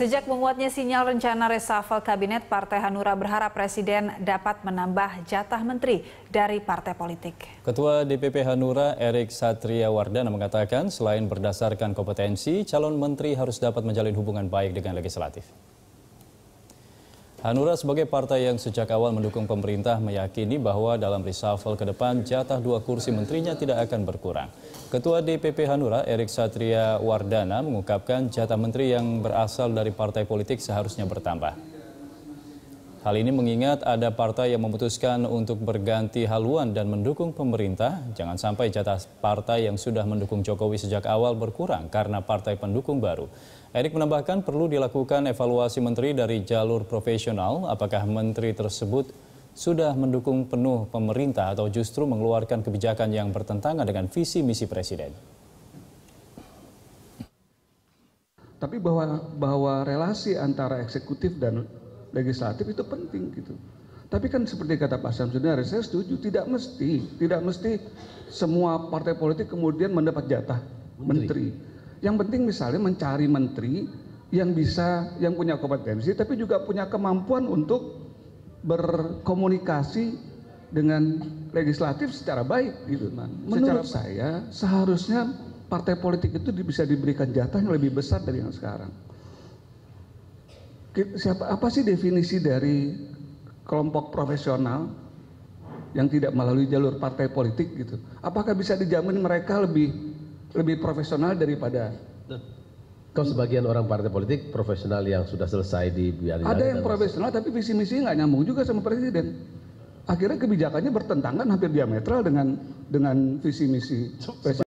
Sejak menguatnya sinyal rencana reshuffle kabinet, Partai Hanura berharap Presiden dapat menambah jatah menteri dari partai politik. Ketua DPP Hanura Erik Satria Wardana mengatakan selain berdasarkan kompetensi, calon menteri harus dapat menjalin hubungan baik dengan legislatif. Hanura sebagai partai yang sejak awal mendukung pemerintah meyakini bahwa dalam reshuffle ke depan jatah dua kursi menterinya tidak akan berkurang. Ketua DPP Hanura Erik Satria Wardana mengungkapkan jatah menteri yang berasal dari partai politik seharusnya bertambah. Hal ini mengingat ada partai yang memutuskan untuk berganti haluan dan mendukung pemerintah. Jangan sampai jatah partai yang sudah mendukung Jokowi sejak awal berkurang karena partai pendukung baru. Erick menambahkan perlu dilakukan evaluasi menteri dari jalur profesional. Apakah menteri tersebut sudah mendukung penuh pemerintah atau justru mengeluarkan kebijakan yang bertentangan dengan visi misi presiden? tapi bahwa bahwa relasi antara eksekutif dan legislatif itu penting gitu. Tapi kan seperti kata Pak Syamsuddin, saya setuju, tidak mesti, tidak mesti semua partai politik kemudian mendapat jatah menteri. menteri. Yang penting misalnya mencari menteri yang bisa, yang punya kompetensi, tapi juga punya kemampuan untuk berkomunikasi dengan legislatif secara baik gitu. man. menurut secara... saya seharusnya partai politik itu bisa diberikan jatah yang lebih besar dari yang sekarang siapa apa sih definisi dari kelompok profesional yang tidak melalui jalur partai politik gitu. Apakah bisa dijamin mereka lebih lebih profesional daripada Kau sebagian orang partai politik profesional yang sudah selesai di biarin Ada yang profesional tapi visi misi nggak nyambung juga sama presiden. Akhirnya kebijakannya bertentangan hampir diametral dengan dengan visi misi presiden.